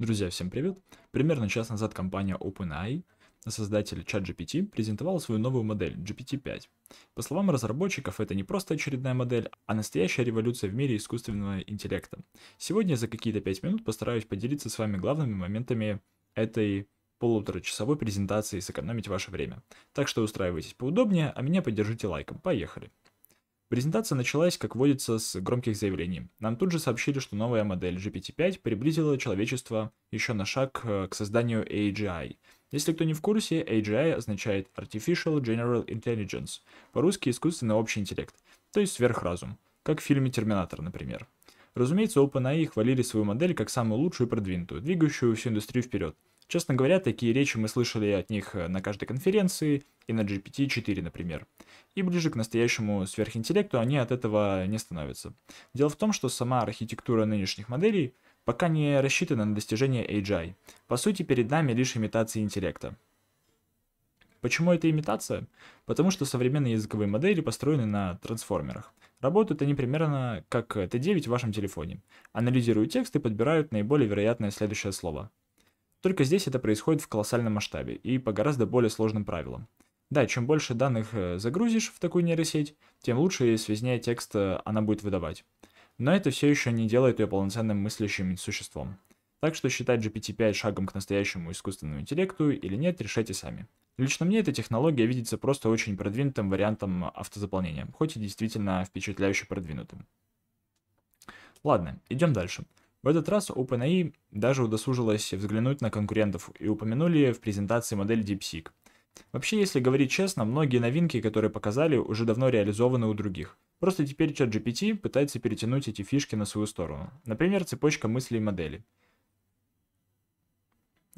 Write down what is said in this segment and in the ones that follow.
Друзья, всем привет! Примерно час назад компания OpenAI, создатель ChatGPT, презентовала свою новую модель GPT-5. По словам разработчиков, это не просто очередная модель, а настоящая революция в мире искусственного интеллекта. Сегодня за какие-то 5 минут постараюсь поделиться с вами главными моментами этой полуторачасовой презентации и сэкономить ваше время. Так что устраивайтесь поудобнее, а меня поддержите лайком. Поехали! Презентация началась, как водится, с громких заявлений. Нам тут же сообщили, что новая модель GPT-5 приблизила человечество еще на шаг э, к созданию AGI. Если кто не в курсе, AGI означает Artificial General Intelligence, по-русски искусственный общий интеллект, то есть сверхразум, как в фильме «Терминатор», например. Разумеется, OpenAI хвалили свою модель как самую лучшую и продвинутую, двигающую всю индустрию вперед. Честно говоря, такие речи мы слышали от них э, на каждой конференции, и на GPT-4, например. И ближе к настоящему сверхинтеллекту они от этого не становятся. Дело в том, что сама архитектура нынешних моделей пока не рассчитана на достижение AGI. По сути, перед нами лишь имитация интеллекта. Почему это имитация? Потому что современные языковые модели построены на трансформерах. Работают они примерно как Т9 в вашем телефоне. Анализируют текст и подбирают наиболее вероятное следующее слово. Только здесь это происходит в колоссальном масштабе и по гораздо более сложным правилам. Да, чем больше данных э, загрузишь в такую нейросеть, тем лучше и связнее текст э, она будет выдавать. Но это все еще не делает ее полноценным мыслящим существом. Так что считать GPT-5 шагом к настоящему искусственному интеллекту или нет, решайте сами. Лично мне эта технология видится просто очень продвинутым вариантом автозаполнения, хоть и действительно впечатляюще продвинутым. Ладно, идем дальше. В этот раз OpenAI даже удосужилась взглянуть на конкурентов и упомянули в презентации модель DeepSeek. Вообще, если говорить честно, многие новинки, которые показали, уже давно реализованы у других. Просто теперь ChatGPT пытается перетянуть эти фишки на свою сторону. Например, цепочка мыслей модели.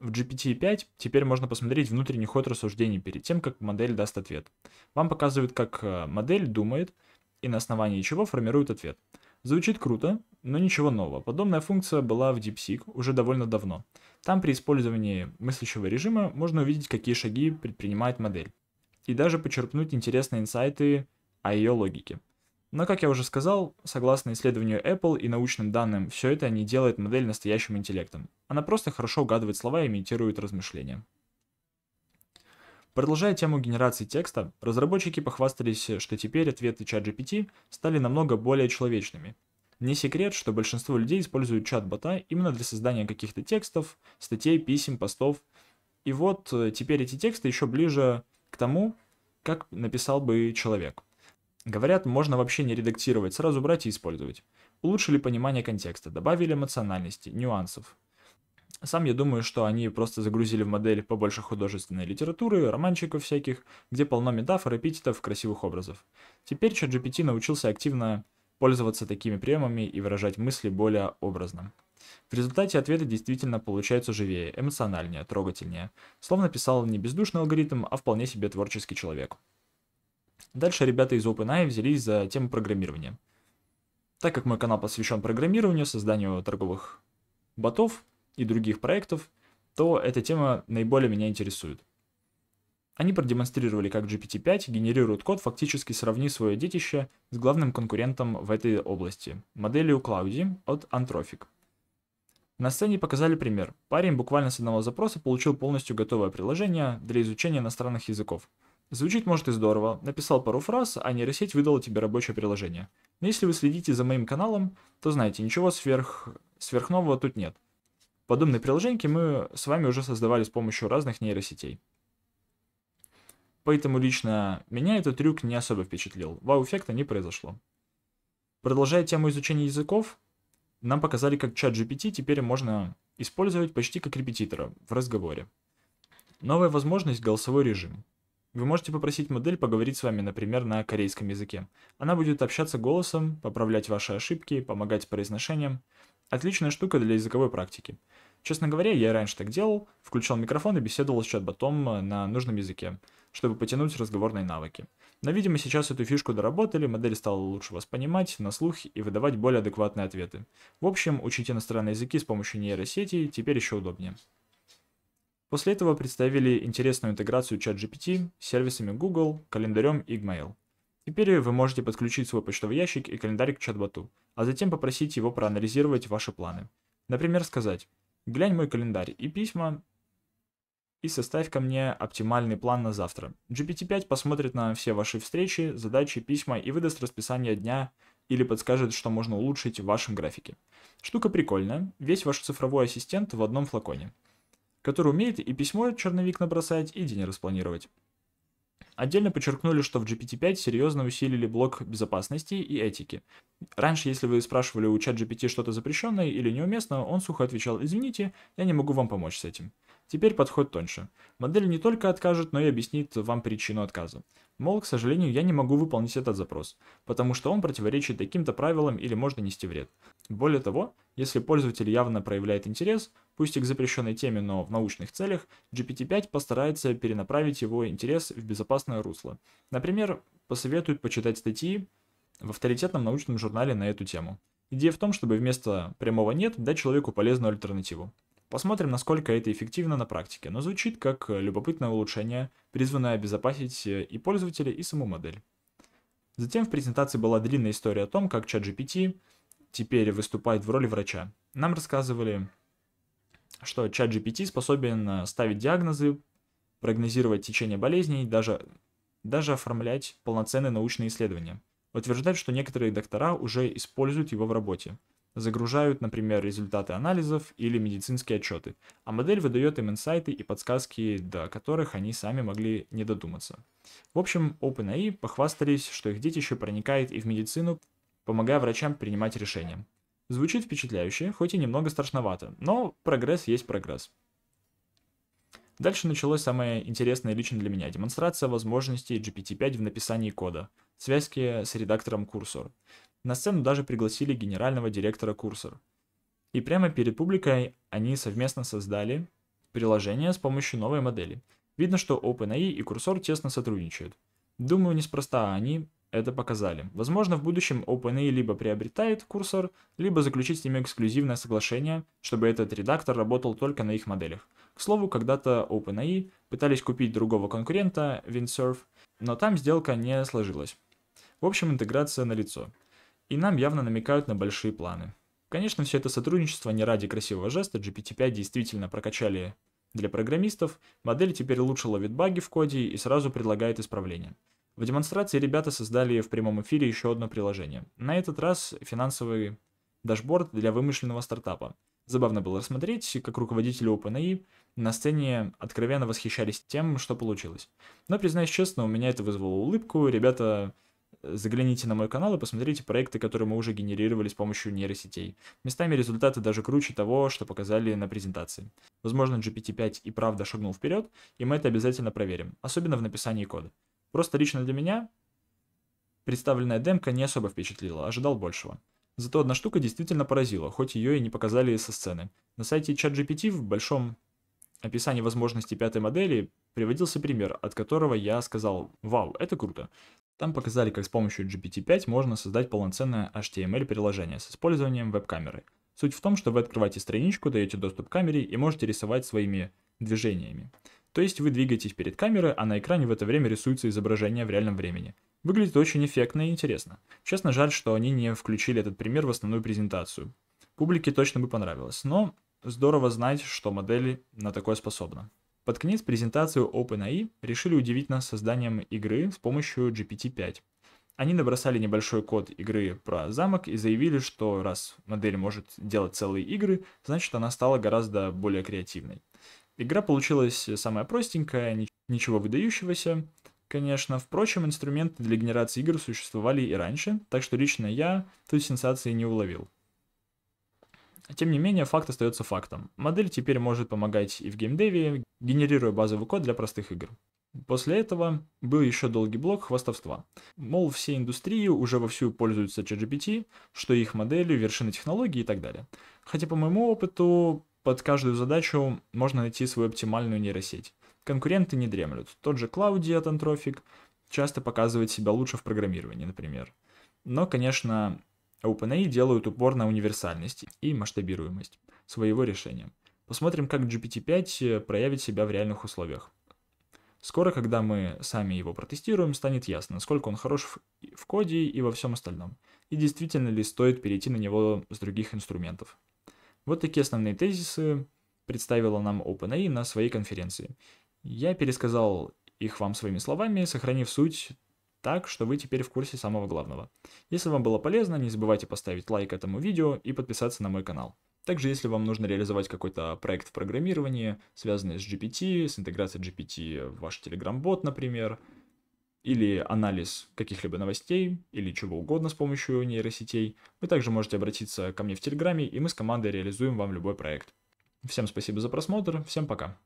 В GPT-5 теперь можно посмотреть внутренний ход рассуждений перед тем, как модель даст ответ. Вам показывают, как э, модель думает и на основании чего формирует ответ. Звучит круто, но ничего нового. Подобная функция была в DeepSeek уже довольно давно. Там при использовании мыслящего режима можно увидеть, какие шаги предпринимает модель, и даже почерпнуть интересные инсайты о ее логике. Но, как я уже сказал, согласно исследованию Apple и научным данным, все это не делает модель настоящим интеллектом. Она просто хорошо угадывает слова и имитирует размышления. Продолжая тему генерации текста, разработчики похвастались, что теперь ответы ChatGPT стали намного более человечными, не секрет, что большинство людей используют чат-бота именно для создания каких-то текстов, статей, писем, постов. И вот э, теперь эти тексты еще ближе к тому, как написал бы человек. Говорят, можно вообще не редактировать, сразу брать и использовать. Улучшили понимание контекста, добавили эмоциональности, нюансов. Сам я думаю, что они просто загрузили в модель побольше художественной литературы, романчиков всяких, где полно метафор, эпитетов, красивых образов. Теперь ChatGPT научился активно пользоваться такими приемами и выражать мысли более образно. В результате ответы действительно получаются живее, эмоциональнее, трогательнее. Словно писал не бездушный алгоритм, а вполне себе творческий человек. Дальше ребята из OpenAI взялись за тему программирования. Так как мой канал посвящен программированию, созданию торговых ботов и других проектов, то эта тема наиболее меня интересует. Они продемонстрировали, как GPT-5 генерирует код, фактически сравнив свое детище с главным конкурентом в этой области – моделью Клауди от Anthropic. На сцене показали пример. Парень буквально с одного запроса получил полностью готовое приложение для изучения иностранных языков. Звучит может и здорово, написал пару фраз, а нейросеть выдала тебе рабочее приложение. Но если вы следите за моим каналом, то знаете, ничего сверх... сверхнового тут нет. Подобные приложения мы с вами уже создавали с помощью разных нейросетей. Поэтому лично меня этот трюк не особо впечатлил, вау-эффекта не произошло. Продолжая тему изучения языков, нам показали, как чат GPT теперь можно использовать почти как репетитора в разговоре. Новая возможность – голосовой режим. Вы можете попросить модель поговорить с вами, например, на корейском языке. Она будет общаться голосом, поправлять ваши ошибки, помогать с произношением. Отличная штука для языковой практики. Честно говоря, я раньше так делал, включал микрофон и беседовал с чат-ботом э, на нужном языке чтобы потянуть разговорные навыки. Но, видимо, сейчас эту фишку доработали, модель стала лучше вас понимать, на слух и выдавать более адекватные ответы. В общем, учить иностранные языки с помощью нейросети теперь еще удобнее. После этого представили интересную интеграцию ChatGPT с сервисами Google, календарем и Gmail. Теперь вы можете подключить свой почтовый ящик и календарь к чат-боту, а затем попросить его проанализировать ваши планы. Например, сказать «Глянь мой календарь и письма и составь ко мне оптимальный план на завтра. GPT-5 посмотрит на все ваши встречи, задачи, письма и выдаст расписание дня или подскажет, что можно улучшить в вашем графике. Штука прикольная, весь ваш цифровой ассистент в одном флаконе, который умеет и письмо черновик набросать, и день распланировать. Отдельно подчеркнули, что в GPT-5 серьезно усилили блок безопасности и этики. Раньше, если вы спрашивали у чат GPT что-то запрещенное или неуместное, он сухо отвечал «Извините, я не могу вам помочь с этим». Теперь подход тоньше. Модель не только откажет, но и объяснит вам причину отказа. Мол, к сожалению, я не могу выполнить этот запрос, потому что он противоречит каким то правилам или можно нанести вред. Более того, если пользователь явно проявляет интерес, пусть и к запрещенной теме, но в научных целях, GPT-5 постарается перенаправить его интерес в безопасное русло. Например, посоветует почитать статьи в авторитетном научном журнале на эту тему. Идея в том, чтобы вместо прямого «нет» дать человеку полезную альтернативу. Посмотрим, насколько это эффективно на практике, но звучит как э, любопытное улучшение, призванное обезопасить э, и пользователя, и саму модель. Затем в презентации была длинная история о том, как ChatGPT теперь выступает в роли врача. Нам рассказывали, что ChatGPT способен э, ставить диагнозы, прогнозировать течение болезней, даже, даже оформлять полноценные научные исследования. Утверждать, что некоторые доктора уже используют его в работе загружают, например, результаты анализов или медицинские отчеты, а модель выдает им инсайты и подсказки, до которых они сами могли не додуматься. В общем, OpenAI похвастались, что их детище проникает и в медицину, помогая врачам принимать решения. Звучит впечатляюще, хоть и немного страшновато, но прогресс есть прогресс. Дальше началось самое интересное лично для меня – демонстрация возможностей GPT-5 в написании кода, связки с редактором Cursor. На сцену даже пригласили генерального директора Cursor. И прямо перед публикой они совместно создали приложение с помощью новой модели. Видно, что OpenAI и Cursor тесно сотрудничают. Думаю, неспроста они это показали. Возможно, в будущем OpenAI либо приобретает курсор, либо заключит с ними эксклюзивное соглашение, чтобы этот редактор работал только на их моделях. К слову, когда-то OpenAI пытались купить другого конкурента, Windsurf, но там сделка не сложилась. В общем, интеграция налицо. И нам явно намекают на большие планы. Конечно, все это сотрудничество не ради красивого жеста, GPT-5 действительно прокачали для программистов, модель теперь лучше ловит баги в коде и сразу предлагает исправление. В демонстрации ребята создали в прямом эфире еще одно приложение. На этот раз финансовый дашборд для вымышленного стартапа. Забавно было рассмотреть, как руководители OpenAI на сцене откровенно восхищались тем, что получилось. Но, признаюсь честно, у меня это вызвало улыбку. Ребята, э, загляните на мой канал и посмотрите проекты, которые мы уже генерировали с помощью нейросетей. Местами результаты даже круче того, что показали на презентации. Возможно, GPT-5 и правда шагнул вперед, и мы это обязательно проверим, особенно в написании кода. Просто лично для меня представленная демка не особо впечатлила, ожидал большего. Зато одна штука действительно поразила, хоть ее и не показали со сцены. На сайте ChatGPT в большом описании возможностей пятой модели приводился пример, от которого я сказал «Вау, это круто». Там показали, как с помощью GPT-5 можно создать полноценное HTML-приложение с использованием веб-камеры. Суть в том, что вы открываете страничку, даете доступ к камере и можете рисовать своими движениями. То есть вы двигаетесь перед камерой, а на экране в это время рисуется изображение в реальном времени. Выглядит очень эффектно и интересно. Честно, жаль, что они не включили этот пример в основную презентацию. Публике точно бы понравилось, но здорово знать, что модель на такое способна. Под конец презентацию OpenAI решили удивить нас созданием игры с помощью GPT-5. Они набросали небольшой код игры про замок и заявили, что раз модель может делать целые игры, значит она стала гораздо более креативной. Игра получилась самая простенькая, ничего выдающегося, конечно. Впрочем, инструменты для генерации игр существовали и раньше, так что лично я тут сенсации не уловил. Тем не менее, факт остается фактом. Модель теперь может помогать и в геймдеве, генерируя базовый код для простых игр. После этого был еще долгий блок хвастовства. Мол, все индустрии уже вовсю пользуются ChatGPT, что их моделью, вершины технологий и так далее. Хотя, по моему опыту, под каждую задачу можно найти свою оптимальную нейросеть. Конкуренты не дремлют. Тот же Клаудия от Anthropic часто показывает себя лучше в программировании, например. Но, конечно, OpenAI делают упор на универсальность и масштабируемость своего решения. Посмотрим, как GPT-5 э, проявит себя в реальных условиях. Скоро, когда мы сами его протестируем, станет ясно, насколько он хорош в коде и во всем остальном, и действительно ли стоит перейти на него с других инструментов. Вот такие основные тезисы представила нам OpenAI на своей конференции. Я пересказал их вам своими словами, сохранив суть так, что вы теперь в курсе самого главного. Если вам было полезно, не забывайте поставить лайк этому видео и подписаться на мой канал. Также, если вам нужно реализовать какой-то проект в программировании, связанный с GPT, с интеграцией GPT в ваш Telegram-бот, например, или анализ каких-либо новостей или чего угодно с помощью нейросетей, вы также можете обратиться ко мне в Телеграме, и мы с командой реализуем вам любой проект. Всем спасибо за просмотр, всем пока.